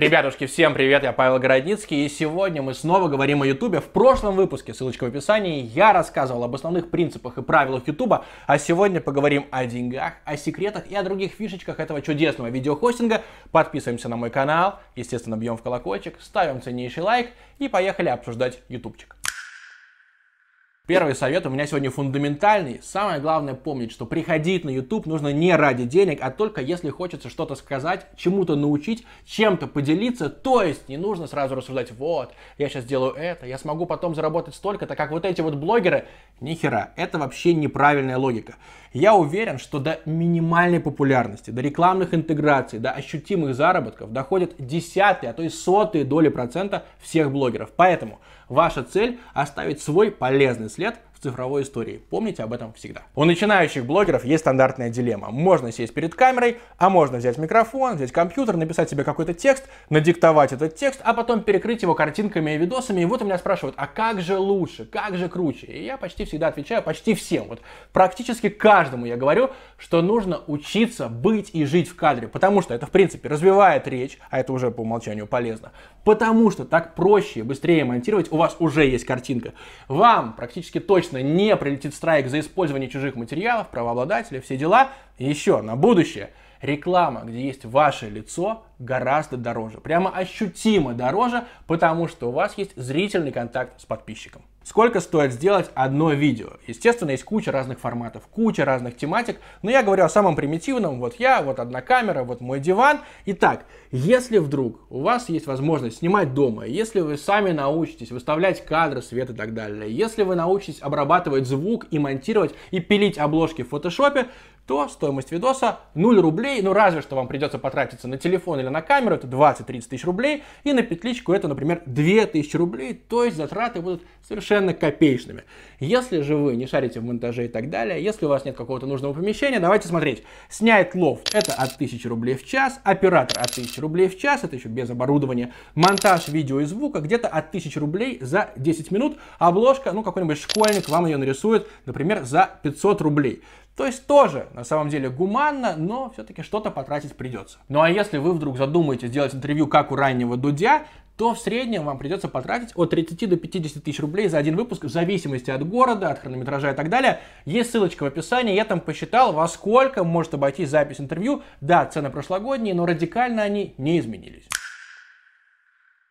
Ребятушки, всем привет, я Павел Городницкий, и сегодня мы снова говорим о Ютубе. В прошлом выпуске, ссылочка в описании, я рассказывал об основных принципах и правилах Ютуба, а сегодня поговорим о деньгах, о секретах и о других фишечках этого чудесного видеохостинга. Подписываемся на мой канал, естественно, бьем в колокольчик, ставим ценнейший лайк и поехали обсуждать Ютубчик. Первый совет у меня сегодня фундаментальный. Самое главное помнить, что приходить на YouTube нужно не ради денег, а только если хочется что-то сказать, чему-то научить, чем-то поделиться. То есть не нужно сразу рассуждать, вот, я сейчас делаю это, я смогу потом заработать столько, так как вот эти вот блогеры, нихера. это вообще неправильная логика. Я уверен, что до минимальной популярности, до рекламных интеграций, до ощутимых заработков доходят десятые, а то и сотые доли процента всех блогеров. Поэтому Ваша цель – оставить свой полезный след в цифровой истории. Помните об этом всегда. У начинающих блогеров есть стандартная дилемма. Можно сесть перед камерой, а можно взять микрофон, взять компьютер, написать себе какой-то текст, надиктовать этот текст, а потом перекрыть его картинками и видосами. И вот у меня спрашивают, а как же лучше, как же круче? И я почти всегда отвечаю, почти всем. Вот практически каждому я говорю, что нужно учиться быть и жить в кадре, потому что это, в принципе, развивает речь, а это уже по умолчанию полезно, потому что так проще и быстрее монтировать, у вас уже есть картинка. Вам практически точно точно не прилетит страйк за использование чужих материалов, правообладателя, все дела. еще на будущее. Реклама, где есть ваше лицо, гораздо дороже. Прямо ощутимо дороже, потому что у вас есть зрительный контакт с подписчиком. Сколько стоит сделать одно видео? Естественно, есть куча разных форматов, куча разных тематик, но я говорю о самом примитивном. Вот я, вот одна камера, вот мой диван. Итак, если вдруг у вас есть возможность снимать дома, если вы сами научитесь выставлять кадры, свет и так далее, если вы научитесь обрабатывать звук и монтировать и пилить обложки в фотошопе, то стоимость видоса 0 рублей, ну разве что вам придется потратиться на телефон или на камеру, это 20-30 тысяч рублей, и на петличку это, например, 2000 рублей, то есть затраты будут совершенно копеечными. Если же вы не шарите в монтаже и так далее, если у вас нет какого-то нужного помещения, давайте смотреть. Снять лофт это от 1000 рублей в час, оператор от 1000 рублей в час, это еще без оборудования, монтаж видео и звука где-то от 1000 рублей за 10 минут, обложка, ну какой-нибудь школьник вам ее нарисует, например, за 500 рублей. То есть тоже, на самом деле, гуманно, но все-таки что-то потратить придется. Ну а если вы вдруг задумаете сделать интервью как у раннего Дудя, то в среднем вам придется потратить от 30 до 50 тысяч рублей за один выпуск, в зависимости от города, от хронометража и так далее. Есть ссылочка в описании, я там посчитал, во сколько может обойтись запись интервью. Да, цены прошлогодние, но радикально они не изменились.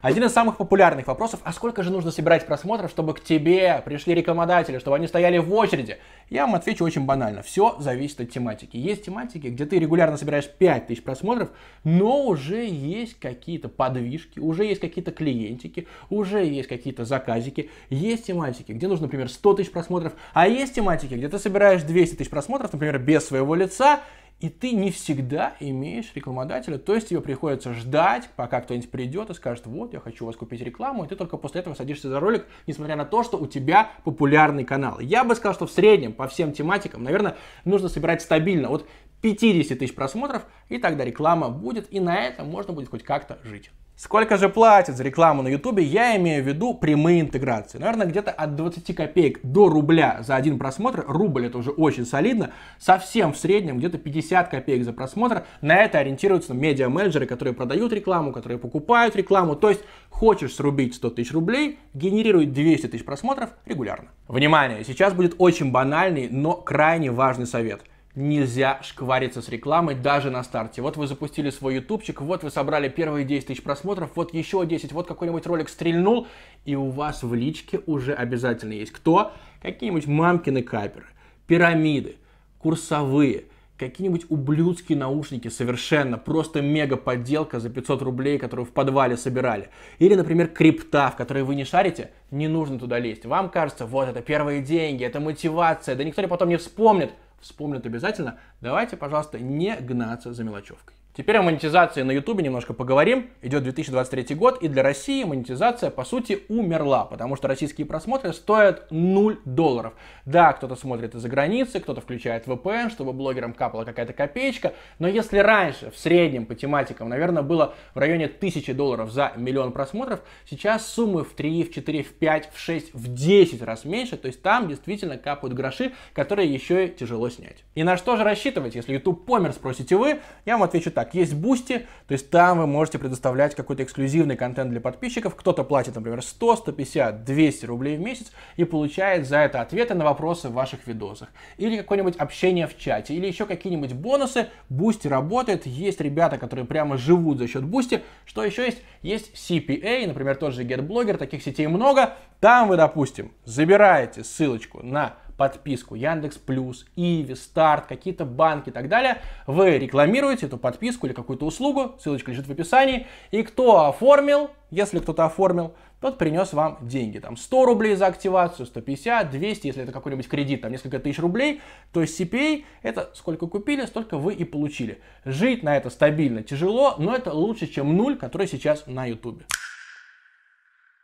Один из самых популярных вопросов, а сколько же нужно собирать просмотров, чтобы к тебе пришли рекламодатели, чтобы они стояли в очереди? Я вам отвечу очень банально. Все зависит от тематики. Есть тематики, где ты регулярно собираешь 5000 просмотров, но уже есть какие-то подвижки, уже есть какие-то клиентики, уже есть какие-то заказики. Есть тематики, где нужно, например, 100 тысяч просмотров, а есть тематики, где ты собираешь 200 тысяч просмотров, например, без своего лица, и ты не всегда имеешь рекламодателя, то есть тебе приходится ждать, пока кто-нибудь придет и скажет, вот, я хочу у вас купить рекламу, и ты только после этого садишься за ролик, несмотря на то, что у тебя популярный канал. Я бы сказал, что в среднем по всем тематикам, наверное, нужно собирать стабильно, от 50 тысяч просмотров, и тогда реклама будет, и на этом можно будет хоть как-то жить. Сколько же платят за рекламу на YouTube? я имею в виду прямые интеграции. Наверное, где-то от 20 копеек до рубля за один просмотр. Рубль это уже очень солидно. Совсем в среднем где-то 50 копеек за просмотр. На это ориентируются медиа-менеджеры, которые продают рекламу, которые покупают рекламу. То есть хочешь срубить 100 тысяч рублей, генерируй 200 тысяч просмотров регулярно. Внимание, сейчас будет очень банальный, но крайне важный совет – нельзя шквариться с рекламой даже на старте. Вот вы запустили свой ютубчик, вот вы собрали первые 10 тысяч просмотров, вот еще 10, вот какой-нибудь ролик стрельнул, и у вас в личке уже обязательно есть кто? Какие-нибудь мамкины каперы, пирамиды, курсовые, какие-нибудь ублюдские наушники совершенно, просто мега подделка за 500 рублей, которую в подвале собирали. Или, например, крипта, в которой вы не шарите, не нужно туда лезть. Вам кажется, вот это первые деньги, это мотивация, да никто потом не вспомнит, вспомнят обязательно. Давайте, пожалуйста, не гнаться за мелочевкой. Теперь о монетизации на YouTube немножко поговорим. Идет 2023 год, и для России монетизация, по сути, умерла, потому что российские просмотры стоят 0 долларов. Да, кто-то смотрит из-за границы, кто-то включает VPN, чтобы блогерам капала какая-то копеечка, но если раньше в среднем по тематикам, наверное, было в районе 1000 долларов за миллион просмотров, сейчас суммы в 3, в 4, в 5, в 6, в 10 раз меньше, то есть там действительно капают гроши, которые еще и тяжело снять. И на что же рассчитывать, если YouTube помер, спросите вы? Я вам отвечу так так. Есть Бусти, то есть там вы можете предоставлять какой-то эксклюзивный контент для подписчиков. Кто-то платит, например, 100, 150, 200 рублей в месяц и получает за это ответы на вопросы в ваших видосах. Или какое-нибудь общение в чате, или еще какие-нибудь бонусы. Бусти работает, есть ребята, которые прямо живут за счет Бусти. Что еще есть? Есть CPA, например, тот же GetBlogger, таких сетей много. Там вы, допустим, забираете ссылочку на подписку Яндекс Плюс, Иви, Старт, какие-то банки и так далее, вы рекламируете эту подписку или какую-то услугу, ссылочка лежит в описании, и кто оформил, если кто-то оформил, тот принес вам деньги. Там 100 рублей за активацию, 150, 200, если это какой-нибудь кредит, там несколько тысяч рублей. То есть CPA это сколько купили, столько вы и получили. Жить на это стабильно тяжело, но это лучше, чем нуль, который сейчас на YouTube.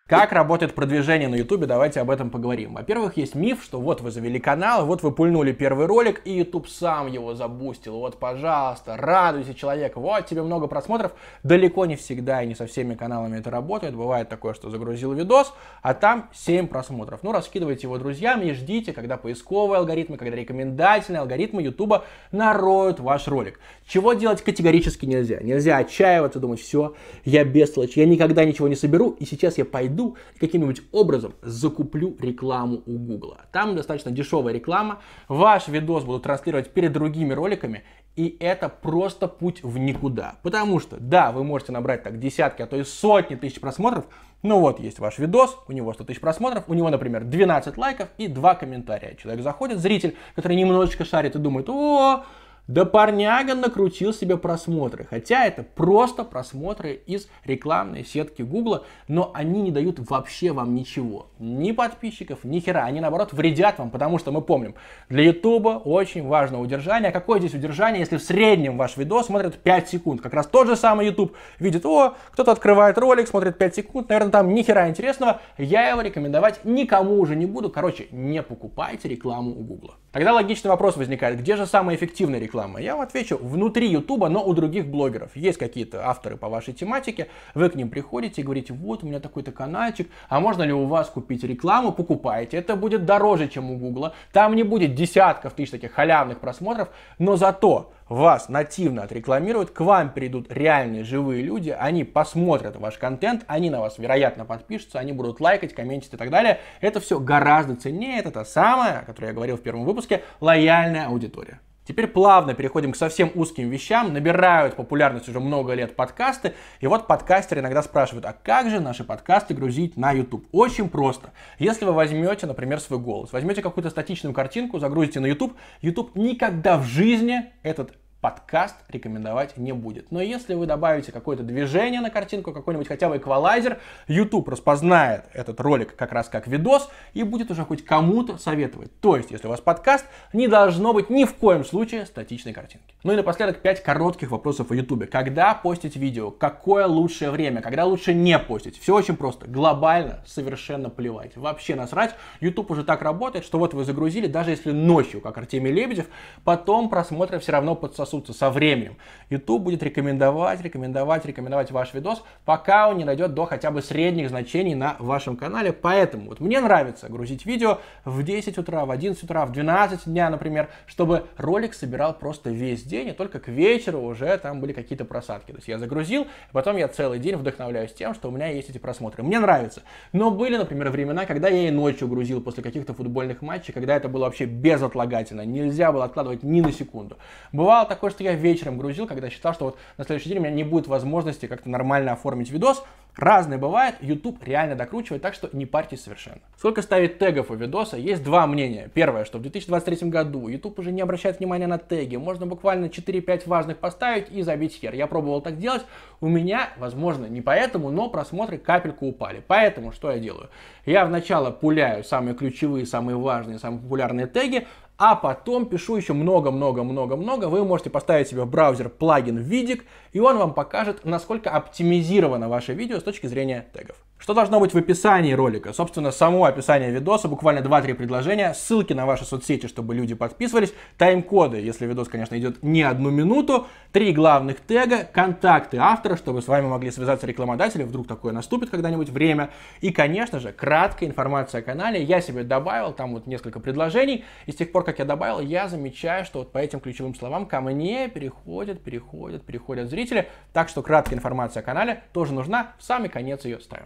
Как работает продвижение на Ютубе, давайте об этом поговорим. Во-первых, есть миф, что вот вы завели канал, вот вы пульнули первый ролик, и Ютуб сам его забустил. Вот, пожалуйста, радуйся, человек, вот тебе много просмотров. Далеко не всегда и не со всеми каналами это работает. Бывает такое, что загрузил видос, а там 7 просмотров. Ну, раскидывайте его друзьям и ждите, когда поисковые алгоритмы, когда рекомендательные алгоритмы Ютуба нароют ваш ролик. Чего делать категорически нельзя. Нельзя отчаиваться, думать, все, я бестолочь, я никогда ничего не соберу, и сейчас я пойду пойду и каким-нибудь образом закуплю рекламу у Гугла. Там достаточно дешевая реклама, ваш видос будут транслировать перед другими роликами, и это просто путь в никуда. Потому что, да, вы можете набрать так десятки, а то и сотни тысяч просмотров, но вот есть ваш видос, у него 100 тысяч просмотров, у него, например, 12 лайков и 2 комментария. Человек заходит, зритель, который немножечко шарит и думает, о, -о, -о да парняга накрутил себе просмотры, хотя это просто просмотры из рекламной сетки Гугла, но они не дают вообще вам ничего. Ни подписчиков, ни хера, они наоборот вредят вам, потому что мы помним, для Ютуба очень важно удержание. А какое здесь удержание, если в среднем ваш видос смотрит 5 секунд? Как раз тот же самый YouTube видит, о, кто-то открывает ролик, смотрит 5 секунд, наверное, там ни хера интересного, я его рекомендовать никому уже не буду. Короче, не покупайте рекламу у Гугла. Тогда логичный вопрос возникает, где же самая эффективная реклама? Я вам отвечу, внутри Ютуба, но у других блогеров. Есть какие-то авторы по вашей тематике, вы к ним приходите и говорите, вот у меня такой-то каналчик, а можно ли у вас купить рекламу, покупайте. Это будет дороже, чем у Гугла, там не будет десятков тысяч таких халявных просмотров, но зато вас нативно отрекламируют, к вам придут реальные живые люди, они посмотрят ваш контент, они на вас, вероятно, подпишутся, они будут лайкать, комментить и так далее. Это все гораздо ценнее, это та самая, о которой я говорил в первом выпуске, лояльная аудитория. Теперь плавно переходим к совсем узким вещам. Набирают популярность уже много лет подкасты. И вот подкастеры иногда спрашивают, а как же наши подкасты грузить на YouTube? Очень просто. Если вы возьмете, например, свой голос, возьмете какую-то статичную картинку, загрузите на YouTube, YouTube никогда в жизни этот подкаст рекомендовать не будет. Но если вы добавите какое-то движение на картинку, какой-нибудь хотя бы эквалайзер, YouTube распознает этот ролик как раз как видос и будет уже хоть кому-то советовать. То есть, если у вас подкаст, не должно быть ни в коем случае статичной картинки. Ну и напоследок 5 коротких вопросов о YouTube. Когда постить видео? Какое лучшее время? Когда лучше не постить? Все очень просто. Глобально совершенно плевать. Вообще насрать. YouTube уже так работает, что вот вы загрузили, даже если ночью, как Артемий Лебедев, потом просмотры все равно подсосут рассосутся со временем. YouTube будет рекомендовать, рекомендовать, рекомендовать ваш видос, пока он не найдет до хотя бы средних значений на вашем канале. Поэтому вот мне нравится грузить видео в 10 утра, в 11 утра, в 12 дня, например, чтобы ролик собирал просто весь день, и только к вечеру уже там были какие-то просадки. То есть я загрузил, потом я целый день вдохновляюсь тем, что у меня есть эти просмотры. Мне нравится. Но были, например, времена, когда я и ночью грузил после каких-то футбольных матчей, когда это было вообще безотлагательно. Нельзя было откладывать ни на секунду. Бывало так такое, что я вечером грузил, когда считал, что вот на следующий день у меня не будет возможности как-то нормально оформить видос. Разное бывает, YouTube реально докручивает, так что не парьтесь совершенно. Сколько ставить тегов у видоса? Есть два мнения. Первое, что в 2023 году YouTube уже не обращает внимания на теги. Можно буквально 4-5 важных поставить и забить хер. Я пробовал так делать. У меня, возможно, не поэтому, но просмотры капельку упали. Поэтому что я делаю? Я вначале пуляю самые ключевые, самые важные, самые популярные теги, а потом пишу еще много-много-много-много. Вы можете поставить себе в браузер плагин видик, и он вам покажет, насколько оптимизировано ваше видео с точки зрения тегов. Что должно быть в описании ролика? Собственно, само описание видоса, буквально 2-3 предложения, ссылки на ваши соцсети, чтобы люди подписывались, тайм-коды, если видос, конечно, идет не одну минуту, Три главных тега, контакты автора, чтобы с вами могли связаться рекламодатели, вдруг такое наступит когда-нибудь время. И, конечно же, краткая информация о канале. Я себе добавил там вот несколько предложений, и с тех пор, как я добавил, я замечаю, что вот по этим ключевым словам ко мне переходят, переходят, переходят зрители. Так что краткая информация о канале тоже нужна, в самый конец ее ставим.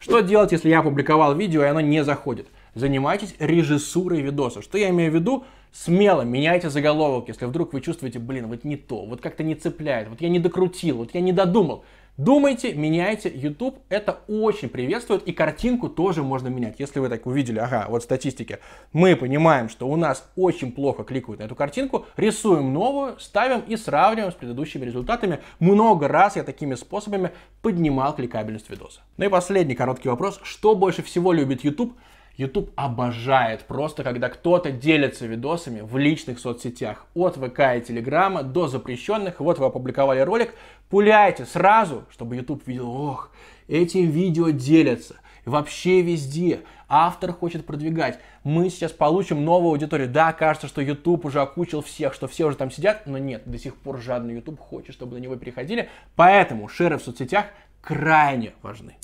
Что делать, если я опубликовал видео и оно не заходит? занимайтесь режиссурой видоса. Что я имею в виду? Смело меняйте заголовок, если вдруг вы чувствуете, блин, вот не то, вот как-то не цепляет, вот я не докрутил, вот я не додумал. Думайте, меняйте YouTube, это очень приветствует, и картинку тоже можно менять. Если вы так увидели, ага, вот статистики, мы понимаем, что у нас очень плохо кликают на эту картинку, рисуем новую, ставим и сравниваем с предыдущими результатами. Много раз я такими способами поднимал кликабельность видоса. Ну и последний короткий вопрос, что больше всего любит YouTube? YouTube обожает просто, когда кто-то делится видосами в личных соцсетях. От ВК и Телеграма до запрещенных. Вот вы опубликовали ролик. Пуляйте сразу, чтобы YouTube видел, ох, эти видео делятся. вообще везде. Автор хочет продвигать. Мы сейчас получим новую аудиторию. Да, кажется, что YouTube уже окучил всех, что все уже там сидят, но нет, до сих пор жадный YouTube хочет, чтобы на него переходили. Поэтому шеры в соцсетях крайне важны.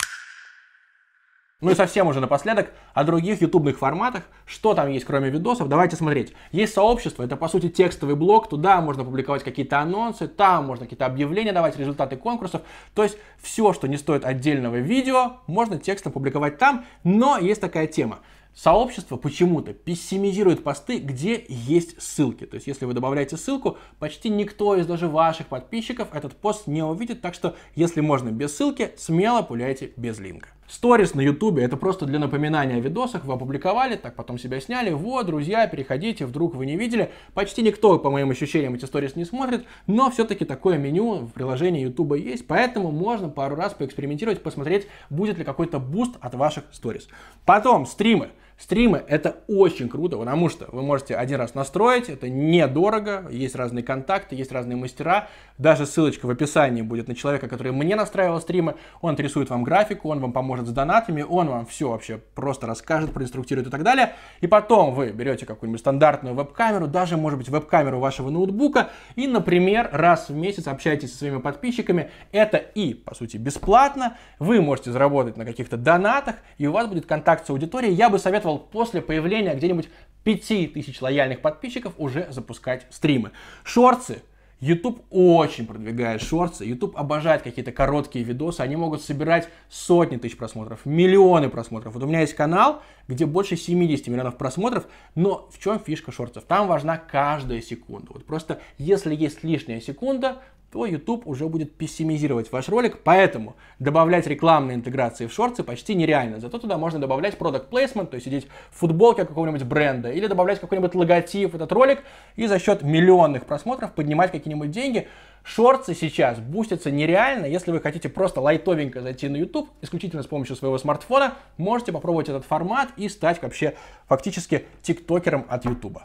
Ну и совсем уже напоследок о других ютубных форматах, что там есть кроме видосов, давайте смотреть. Есть сообщество, это по сути текстовый блог, туда можно публиковать какие-то анонсы, там можно какие-то объявления давать, результаты конкурсов, то есть все, что не стоит отдельного видео, можно текстом публиковать там, но есть такая тема. Сообщество почему-то пессимизирует посты, где есть ссылки. То есть, если вы добавляете ссылку, почти никто из даже ваших подписчиков этот пост не увидит. Так что, если можно без ссылки, смело пуляйте без линка. Сторис на ютубе, это просто для напоминания о видосах, вы опубликовали, так потом себя сняли, вот, друзья, переходите, вдруг вы не видели. Почти никто, по моим ощущениям, эти сторис не смотрит, но все-таки такое меню в приложении ютуба есть, поэтому можно пару раз поэкспериментировать, посмотреть, будет ли какой-то буст от ваших сторис. Потом, стримы. Стримы это очень круто, потому что вы можете один раз настроить, это недорого, есть разные контакты, есть разные мастера, даже ссылочка в описании будет на человека, который мне настраивал стримы, он отрисует вам графику, он вам поможет с донатами, он вам все вообще просто расскажет, проинструктирует и так далее. И потом вы берете какую-нибудь стандартную веб-камеру, даже может быть веб-камеру вашего ноутбука и, например, раз в месяц общаетесь со своими подписчиками, это и, по сути, бесплатно, вы можете заработать на каких-то донатах, и у вас будет контакт с аудиторией. Я бы советовал советовал после появления где-нибудь 5000 лояльных подписчиков уже запускать стримы. Шорцы YouTube очень продвигает шорцы YouTube обожает какие-то короткие видосы, они могут собирать сотни тысяч просмотров, миллионы просмотров. Вот у меня есть канал, где больше 70 миллионов просмотров, но в чем фишка шорцев Там важна каждая секунда. Вот просто если есть лишняя секунда, то YouTube уже будет пессимизировать ваш ролик, поэтому добавлять рекламные интеграции в шорты почти нереально. Зато туда можно добавлять product placement, то есть сидеть в футболке какого-нибудь бренда, или добавлять какой-нибудь логотип в этот ролик и за счет миллионных просмотров поднимать какие-нибудь деньги. Шорты сейчас бустятся нереально, если вы хотите просто лайтовенько зайти на YouTube, исключительно с помощью своего смартфона, можете попробовать этот формат и стать вообще фактически тиктокером от YouTube.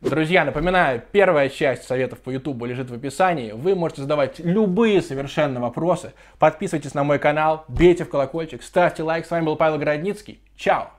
Друзья, напоминаю, первая часть советов по Ютубу лежит в описании. Вы можете задавать любые совершенно вопросы. Подписывайтесь на мой канал, бейте в колокольчик, ставьте лайк. С вами был Павел Городницкий. Чао!